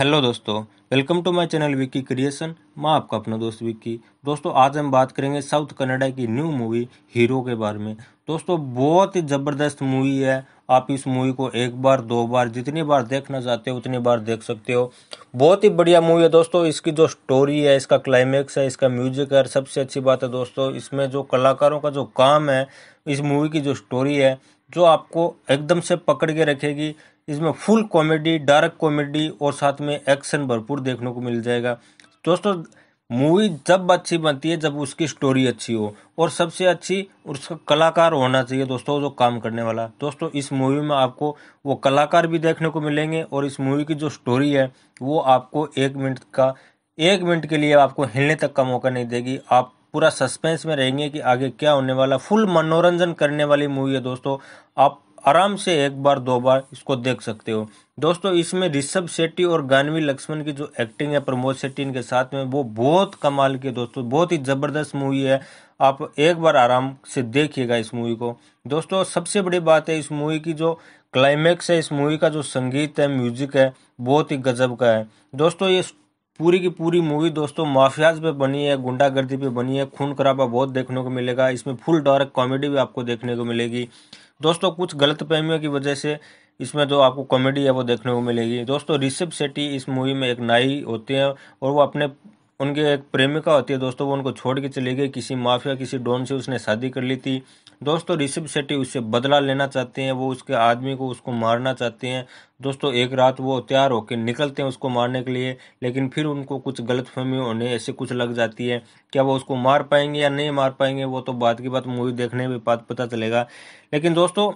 hello दोस्तों welcome to my channel Vicky creation मैं आपका अपना दोस्त विक्की दोस्तों आज हम बात करेंगे साउथ कनाडा की न्यू मूवी हीरो के बारे में दोस्तों बहुत ही ज़बरदस्त मूवी है आप इस मूवी को एक बार दो बार जितनी बार देखना चाहते हो उतनी बार देख सकते हो बहुत ही बढ़िया मूवी है दोस्तों इसकी जो स्टोरी है इसका क्लाइमैक्स है इसका म्यूजिक है सबसे अच्छी बात है दोस्तों इसमें जो कलाकारों का जो काम है इस मूवी की जो स्टोरी है जो आपको एकदम से पकड़ के रखेगी इसमें फुल कॉमेडी डार्क कॉमेडी और साथ में एक्शन भरपूर देखने को मिल जाएगा दोस्तों मूवी जब अच्छी बनती है जब उसकी स्टोरी अच्छी हो और सबसे अच्छी उसका कलाकार होना चाहिए दोस्तों जो काम करने वाला दोस्तों इस मूवी में आपको वो कलाकार भी देखने को मिलेंगे और इस मूवी की जो स्टोरी है वो आपको एक मिनट का एक मिनट के लिए आपको हिलने तक का मौका नहीं देगी आप पूरा सस्पेंस में रहेंगे कि आगे क्या होने वाला फुल मनोरंजन करने वाली मूवी है दोस्तों आप आराम से एक बार दो बार इसको देख सकते हो दोस्तों इसमें ऋषभ शेट्टी और गानवी लक्ष्मण की जो एक्टिंग है प्रमोद शेट्टी इनके साथ में वो बहुत कमाल की दोस्तों बहुत ही ज़बरदस्त मूवी है आप एक बार आराम से देखिएगा इस मूवी को दोस्तों सबसे बड़ी बात है इस मूवी की जो क्लाइमैक्स है इस मूवी का जो संगीत है म्यूजिक है बहुत ही गजब का है दोस्तों ये पूरी की पूरी मूवी दोस्तों माफियाज पे बनी है गुंडागर्दी पे बनी है खून खराबा बहुत देखने को मिलेगा इसमें फुल डार्क कॉमेडी भी आपको देखने को मिलेगी दोस्तों कुछ गलत फहमियों की वजह से इसमें जो आपको कॉमेडी है वो देखने को मिलेगी दोस्तों ऋषभ शेट्टी इस मूवी में एक नाई होते हैं और वो अपने उनके एक प्रेमिका होती है दोस्तों वो उनको छोड़ के चली गई किसी माफिया किसी डॉन से उसने शादी कर ली थी दोस्तों ऋषभ शेट्टी उससे बदला लेना चाहते हैं वो उसके आदमी को उसको मारना चाहते हैं दोस्तों एक रात वो तैयार होकर निकलते हैं उसको मारने के लिए लेकिन फिर उनको कुछ गलतफहमी होने ऐसे कुछ लग जाती है क्या वो उसको मार पाएंगे या नहीं मार पाएंगे वो तो बाद की बात मूवी देखने में पता चलेगा लेकिन दोस्तों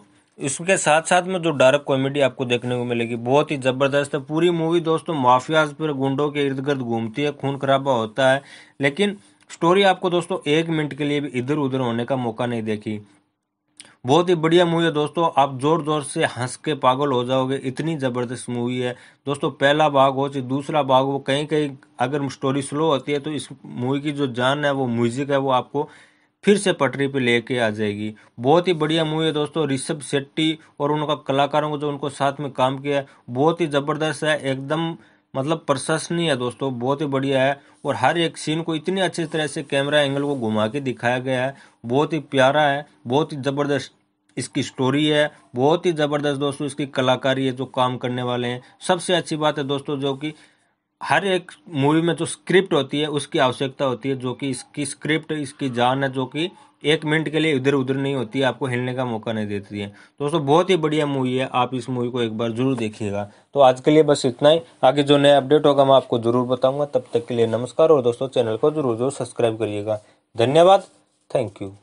इसके साथ साथ में जो डार्क कॉमेडी आपको देखने को मिलेगी बहुत ही ज़बरदस्त है पूरी मूवी दोस्तों माफियाज पर गुंडों के इर्द गिर्द घूमती है खून खराबा होता है लेकिन स्टोरी आपको दोस्तों एक मिनट के लिए भी इधर उधर होने का मौका नहीं देखी बहुत ही बढ़िया मूवी है दोस्तों आप जोर जोर से हंस के पागल हो जाओगे इतनी ज़बरदस्त मूवी है दोस्तों पहला भाग हो चाहे दूसरा भाग वो कहीं कहीं अगर स्टोरी स्लो होती है तो इस मूवी की जो जान है वो म्यूजिक है वो आपको फिर से पटरी पे लेके आ जाएगी बहुत ही बढ़िया मूवी है दोस्तों ऋषभ शेट्टी और उनका कलाकारों को जो उनको साथ में काम किया है बहुत ही ज़बरदस्त है एकदम मतलब प्रशंसनीय है दोस्तों बहुत ही बढ़िया है और हर एक सीन को इतने अच्छी तरह से कैमरा एंगल को घुमा के दिखाया गया है बहुत ही प्यारा है बहुत ही ज़बरदस्त इसकी स्टोरी है बहुत ही ज़बरदस्त दोस्तों इसकी कलाकारी है जो काम करने वाले हैं सबसे अच्छी बात है दोस्तों जो कि हर एक मूवी में जो स्क्रिप्ट होती है उसकी आवश्यकता होती है जो कि इसकी स्क्रिप्ट इसकी जान है जो कि एक मिनट के लिए इधर उधर नहीं होती है आपको हिलने का मौका नहीं देती है दोस्तों बहुत ही बढ़िया मूवी है आप इस मूवी को एक बार जरूर देखिएगा तो आज के लिए बस इतना ही आगे जो नया अपडेट होगा मैं आपको जरूर बताऊंगा तब तक के लिए नमस्कार और दोस्तों चैनल को जरूर जरूर सब्सक्राइब करिएगा धन्यवाद थैंक यू